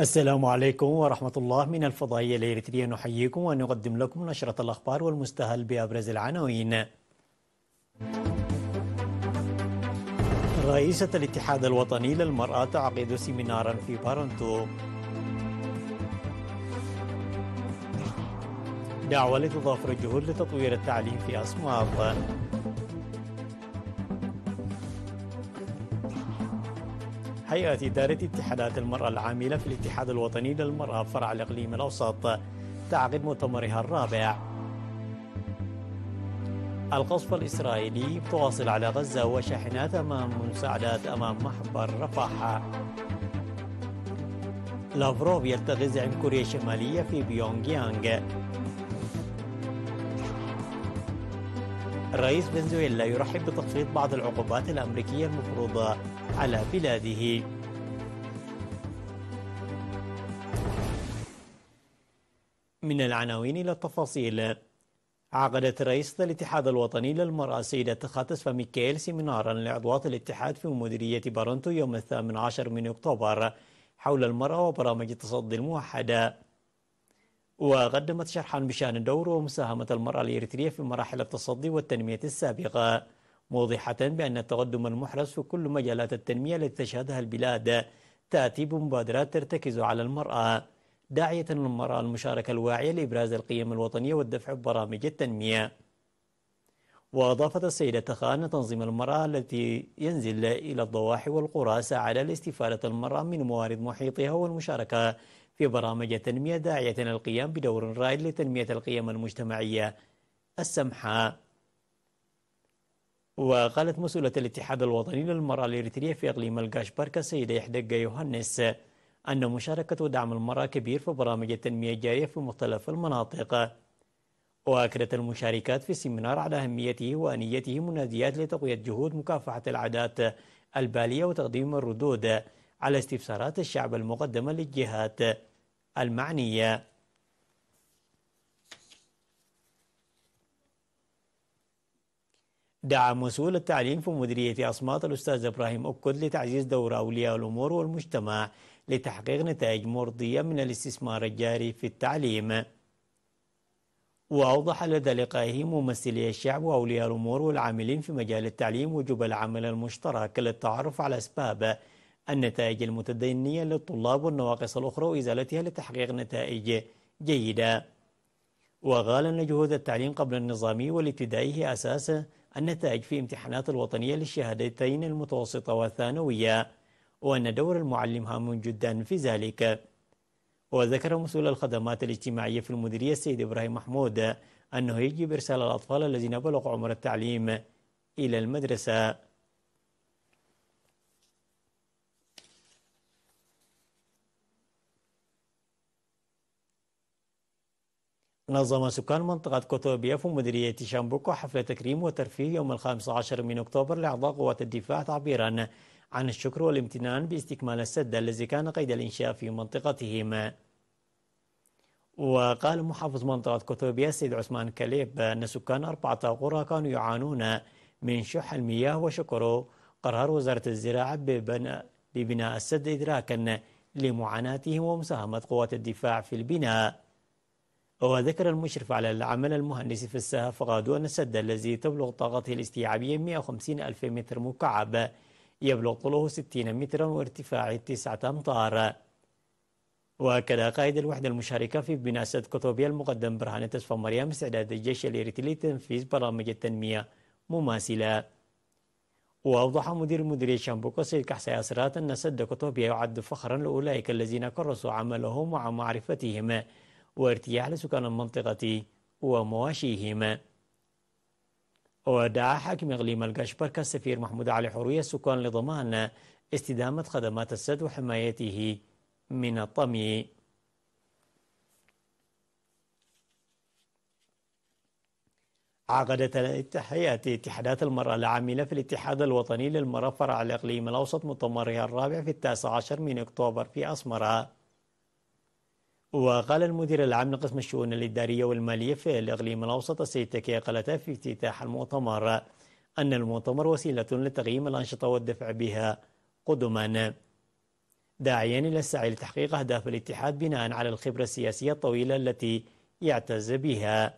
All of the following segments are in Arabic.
السلام عليكم ورحمة الله من الفضائية الإريترية نحييكم ونقدم لكم نشرة الأخبار والمستهل بأبرز العناوين رئيسة الاتحاد الوطني للمرأة تعقد سيمينارا في بارنتو دعوة لتضافر الجهود لتطوير التعليم في أصماغ هيئة إدارة اتحادات المرأة العاملة في الاتحاد الوطني للمرأة فرع الإقليم الأوسط تعقد مؤتمرها الرابع القصف الإسرائيلي تواصل على غزة وشاحنات أمام مساعدات أمام محبر رفح لافروف يلتقي زعيم كوريا الشمالية في بيونغ يانغ رئيس فنزويلا يرحب بتخفيض بعض العقوبات الأمريكية المفروضة على بلاده من العناوين إلى التفاصيل عقدت رئيسة الاتحاد الوطني للمرأة سيدة خاتس فميكيل سيمينارا لعضوات الاتحاد في مديرية بارنتو يوم الثامن عشر من أكتوبر حول المرأة وبرامج التصدي الموحدة وقدمت شرحا بشأن دور ومساهمة المرأة الإريترية في مراحل التصدي والتنمية السابقة موضحة بأن التقدم المحرز في كل مجالات التنمية التي تشهدها البلاد تأتي بمبادرات ترتكز على المرأة داعية للمرأة المشاركة الواعية لإبراز القيم الوطنية والدفع ببرامج التنمية وأضافت السيدة خان تنظيم المرأة التي ينزل إلى الضواحي والقرى سعى لاستفادة المرأة من موارد محيطها والمشاركة في برامج التنمية داعية للقيام بدور رائد لتنمية القيم المجتمعية السمحة وقالت مسؤولة الاتحاد الوطني للمرأة الإريترية في إقليم القاشبركة السيدة يحدق يوهنس أن مشاركة ودعم المرأة كبير في برامج التنمية الجارية في مختلف المناطق وأكدت المشاركات في السيمينار على أهميته وأنيته مناديات لتقوية جهود مكافحة العادات البالية وتقديم الردود على استفسارات الشعب المقدمة للجهات المعنية دعا مسؤول التعليم في مديرية أصمات الأستاذ إبراهيم أكد لتعزيز دور أولياء الأمور والمجتمع لتحقيق نتائج مرضية من الاستثمار الجاري في التعليم وأوضح لدى لقائه ممثلي الشعب وأولياء الأمور والعاملين في مجال التعليم وجوب العمل المشترك للتعرف على أسباب النتائج المتدينية للطلاب والنواقص الأخرى وإزالتها لتحقيق نتائج جيدة وقال أن جهود التعليم قبل النظامي والابتدائي هي أساس النتائج في امتحانات الوطنية للشهادتين المتوسطة والثانوية وأن دور المعلم هام جدا في ذلك وذكر مسؤول الخدمات الاجتماعية في المديرية السيد إبراهيم محمود أنه يجب إرسال الأطفال الذين بلغوا عمر التعليم إلى المدرسة نظم سكان منطقة بياف ومديرية شامبوكو حفل تكريم وترفيه يوم الخامس عشر من أكتوبر لأعضاء قوات الدفاع تعبيرا عن الشكر والامتنان باستكمال السد الذي كان قيد الإنشاء في منطقتهم وقال محافظ منطقة كوتوبيا السيد عثمان كليب أن سكان أربعة قرى كانوا يعانون من شح المياه وشكروا قرار وزارة الزراعة ببناء السد إدراكا لمعاناتهم ومساهمة قوات الدفاع في البناء وذكر المشرف على العمل المهندسي في الساحة فغادو أن السد الذي تبلغ طاقته الاستيعابية 150 ألف متر مكعب يبلغ طوله 60 مترا وارتفاعه 9 أمتار وكذا قائد الوحدة المشاركة في بناء سد كوتوبيا المقدم برهان تصفى مريم استعداد الجيش الإريتري لتنفيذ برامج التنمية مماثلة وأوضح مدير مديرية شامبوكو سيد كحسي أسرات أن سد كوتوبيا يعد فخرا لأولئك الذين كرسوا عملهم ومعرفتهم معرفتهم وارتياح لسكان المنطقة ومواشيهم ودعا حاكم إقليم القشبرك السفير محمود علي حورية السكان لضمان استدامة خدمات السد وحمايته من الطمي عقدت التحيات اتحادات المرأة العاملة في الاتحاد الوطني للمرأة فرع الإقليم الأوسط مؤتمرها الرابع في التاسع عشر من أكتوبر في أسمرة وقال المدير العام لقسم الشؤون الإدارية والمالية في الإقليم الأوسط السيد تكي قلتا في افتتاح المؤتمر أن المؤتمر وسيلة لتقييم الأنشطة والدفع بها قدما داعيا إلى السعي لتحقيق أهداف الاتحاد بناء على الخبرة السياسية الطويلة التي يعتز بها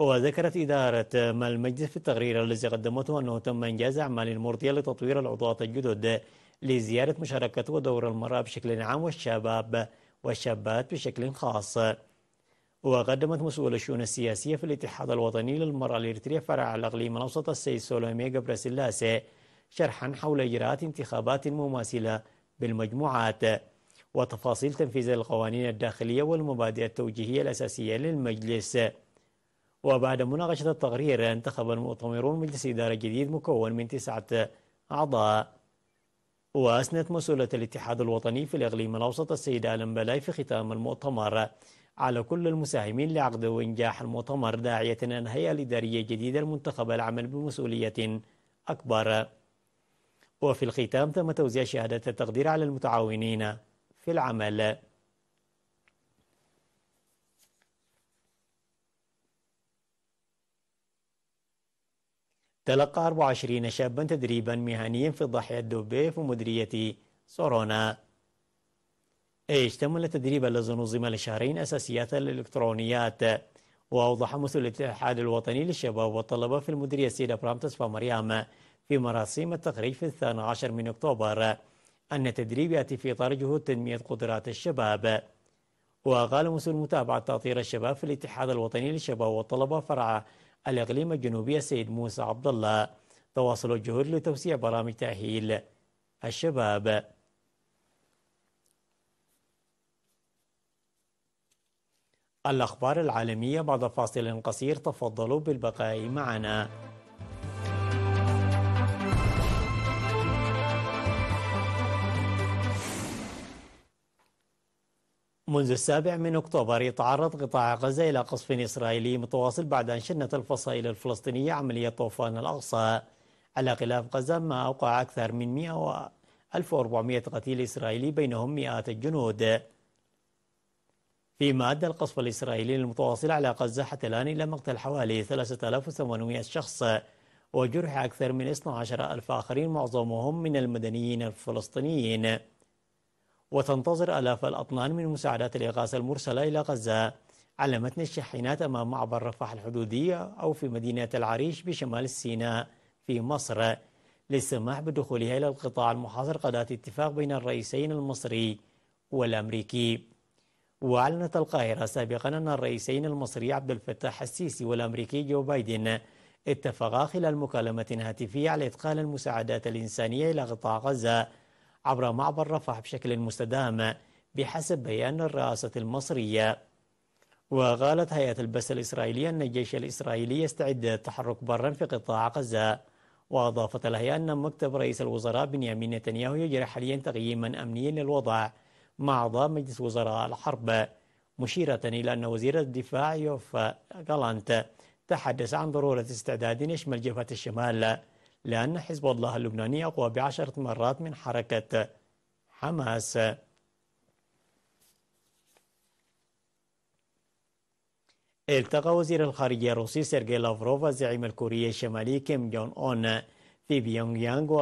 وذكرت إدارة مال المجلس في التقرير الذي قدمته أنه تم إنجاز أعمال مرضية لتطوير العضوات الجدد لزيادة مشاركة ودور المرأة بشكل عام والشباب والشابات بشكل خاص وقدمت مسؤولة الشؤون السياسية في الاتحاد الوطني للمرأة الإريترية فرع الأقليم الأوسط السيد سولومي اللاسي شرحا حول إجراءات انتخابات مماثلة بالمجموعات وتفاصيل تنفيذ القوانين الداخلية والمبادئ التوجيهية الأساسية للمجلس وبعد مناقشة التقرير انتخب المؤتمرون مجلس إدارة جديد مكون من تسعة أعضاء وأسنت مسؤولة الاتحاد الوطني في الإقليم الأوسط السيدة آلم بلاي في ختام المؤتمر على كل المساهمين لعقد وإنجاح المؤتمر داعية أن الهيئة الإدارية الجديدة المنتخبة العمل بمسؤولية أكبر وفي الختام تم توزيع شهادة التقدير على المتعاونين في العمل تلقى 24 شابا تدريبا مهنيا في ضاحية في مديرية سورونا اشتمل التدريب الذي نظم لشهرين أساسيات الإلكترونيات وأوضح مثل الاتحاد الوطني للشباب والطلبة في المديرية سيدا برامتس تصفى في مراسيم التقرير في الثاني عشر من أكتوبر أن التدريب يأتي في إطار جهود تنمية قدرات الشباب وقال مسؤول متابعة تأطير الشباب في الاتحاد الوطني للشباب والطلبة فرع الإقليم الجنوبي السيد موسى عبد الله تواصل الجهود لتوسيع برامج تأهيل الشباب الأخبار العالمية بعد فاصل قصير تفضلوا بالبقاء معنا منذ السابع من أكتوبر يتعرض قطاع غزة إلى قصف إسرائيلي متواصل بعد أن شنت الفصائل الفلسطينية عملية طوفان الأقصى على خلاف غزة ما أوقع أكثر من 100 و 1400 قتيل إسرائيلي بينهم مئات الجنود فيما أدى القصف الإسرائيلي المتواصل على غزة حتى الآن إلى مقتل حوالي 3800 شخص وجرح أكثر من 12 ألف آخرين معظمهم من المدنيين الفلسطينيين وتنتظر آلاف الأطنان من مساعدات الإغاثة المرسلة إلى غزة على متن الشاحنات أمام معبر رفح الحدودية أو في مدينة العريش بشمال سيناء في مصر للسماح بدخولها إلى القطاع المحاصر قضاة اتفاق بين الرئيسين المصري والأمريكي وأعلنت القاهرة سابقا أن الرئيسين المصري عبد الفتاح السيسي والأمريكي جو بايدن اتفقا خلال مكالمة هاتفية على إدخال المساعدات الإنسانية إلى قطاع غزة عبر معبر رفح بشكل مستدام بحسب بيان الرئاسة المصرية وقالت هيئة البث الإسرائيلية أن الجيش الإسرائيلي يستعد للتحرك برا في قطاع غزة وأضافت الهيئة أن مكتب رئيس الوزراء بنيامين نتنياهو يجري حاليا تقييما أمنيا للوضع مع أعضاء مجلس وزراء الحرب مشيرة إلى أن وزير الدفاع يوفا غالانت تحدث عن ضرورة استعداد يشمل جبهة الشمال لأن حزب الله اللبناني أقوى بعشرة مرات من حركة حماس التقى وزير الخارجية الروسي سيرجي لافروف وزعيم الكوري الشمالي كيم جون أون في بيونغ يانغ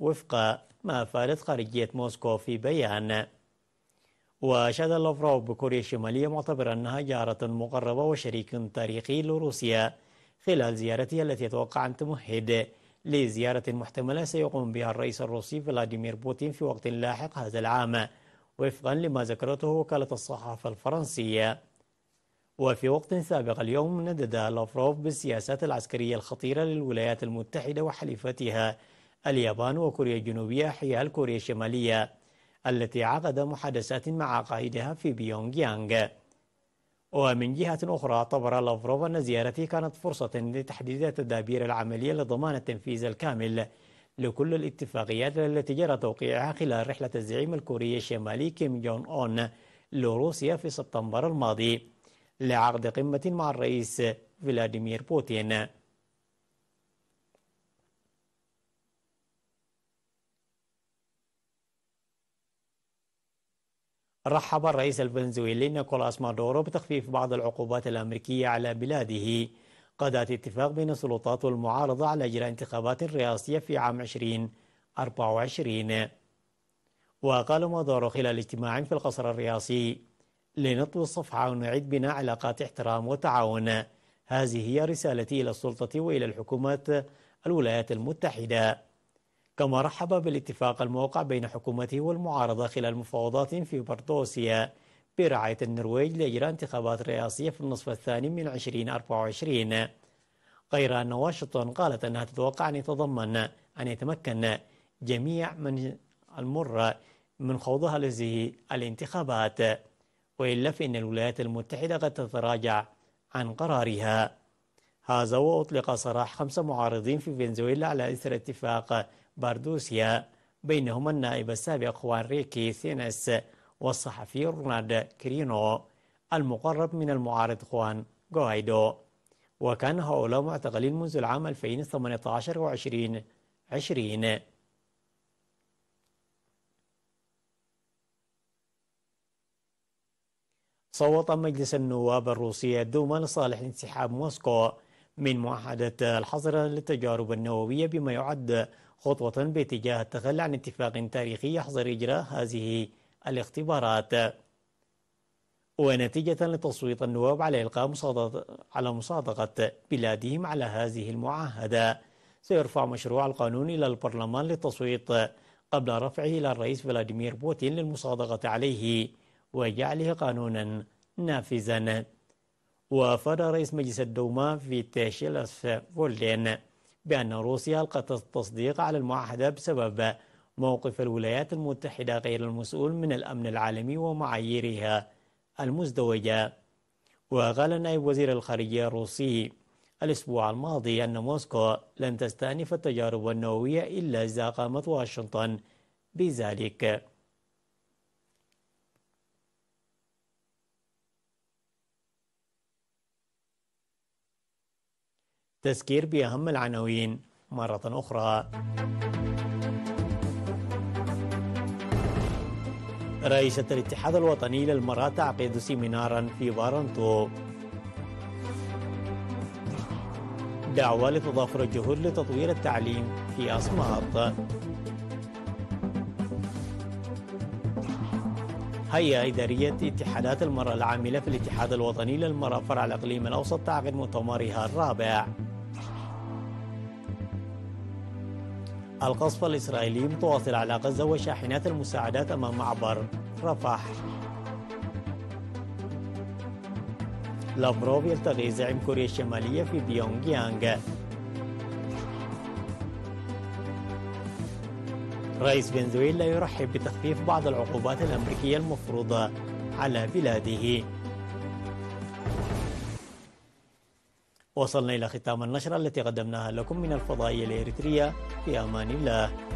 وفق ما أفادت خارجية موسكو في بيان وأشاد لافروف بكوريا الشمالية معتبرا أنها جارة مقربة وشريك تاريخي لروسيا خلال زيارته التي يتوقع أن تمهد لزيارة محتملة سيقوم بها الرئيس الروسي فلاديمير بوتين في وقت لاحق هذا العام وفقا لما ذكرته وكالة الصحافة الفرنسية وفي وقت سابق اليوم ندد لافروف بالسياسات العسكرية الخطيرة للولايات المتحدة وحليفتها اليابان وكوريا الجنوبية حيال كوريا الشمالية التي عقد محادثات مع قائدها في بيونغ يانغ ومن جهة أخرى اعتبر لافروف أن زيارته كانت فرصة لتحديد التدابير العملية لضمان التنفيذ الكامل لكل الاتفاقيات التي جرى توقيعها خلال رحلة الزعيم الكوري الشمالي كيم جون أون لروسيا في سبتمبر الماضي لعقد قمة مع الرئيس فلاديمير بوتين رحب الرئيس الفنزويلي نيكولاس مادورو بتخفيف بعض العقوبات الأمريكية على بلاده قادت اتفاق بين السلطات والمعارضة على إجراء انتخابات رئاسية في عام 2024 وقال مادورو خلال اجتماع في القصر الرئاسي لنطوي الصفحة ونعيد بناء علاقات احترام وتعاون هذه هي رسالتي إلى السلطة وإلى الحكومات الولايات المتحدة كما رحب بالاتفاق الموقع بين حكومته والمعارضة خلال مفاوضات في بردوسيا برعاية النرويج لإجراء انتخابات رئاسية في النصف الثاني من 2024 غير أن واشنطن قالت أنها تتوقع أن يتضمن أن يتمكن جميع من المر من خوضها هذه الانتخابات وإلا فإن الولايات المتحدة قد تتراجع عن قرارها هذا وأطلق سراح خمسة معارضين في فنزويلا على إثر اتفاق باردوسيا بينهما النائب السابق وانريكي ثينس والصحفي رونالد كرينو المقرب من المعارض خوان غوايدو وكان هؤلاء معتقلين منذ العام 2018 و 2020 صوت مجلس النواب الروسي دوما لصالح انسحاب موسكو من معاهدة الحظر للتجارب النووية بما يعد خطوة باتجاه التخلي عن اتفاق تاريخي يحظر إجراء هذه الاختبارات ونتيجة لتصويت النواب على إلقاء على مصادقة بلادهم على هذه المعاهدة سيرفع مشروع القانون إلى البرلمان للتصويت قبل رفعه إلى الرئيس فلاديمير بوتين للمصادقة عليه وجعله قانونا نافذا وأفاد رئيس مجلس الدوما في تاشيلس فولدين بأن روسيا ألقت التصديق على المعاهدة بسبب موقف الولايات المتحدة غير المسؤول من الأمن العالمي ومعاييرها المزدوجة وقال نائب وزير الخارجية الروسي الأسبوع الماضي أن موسكو لن تستأنف التجارب النووية إلا إذا قامت واشنطن بذلك تذكير بأهم العناوين مرة أخرى رئيسة الاتحاد الوطني للمرأة تعقد سيمينارا في بارنتو دعوة لتضافر الجهود لتطوير التعليم في أسماط هيئة إدارية اتحادات المرأة العاملة في الاتحاد الوطني للمرأة فرع الإقليم الأوسط تعقد مؤتمرها الرابع القصف الإسرائيلي متواصل على غزة وشاحنات المساعدات أمام معبر رفح لافروف يلتقي زعيم كوريا الشمالية في بيونغ يانغ رئيس فنزويلا يرحب بتخفيف بعض العقوبات الأمريكية المفروضة على بلاده وصلنا إلى ختام النشرة التي قدمناها لكم من الفضائية الإريترية في أمان الله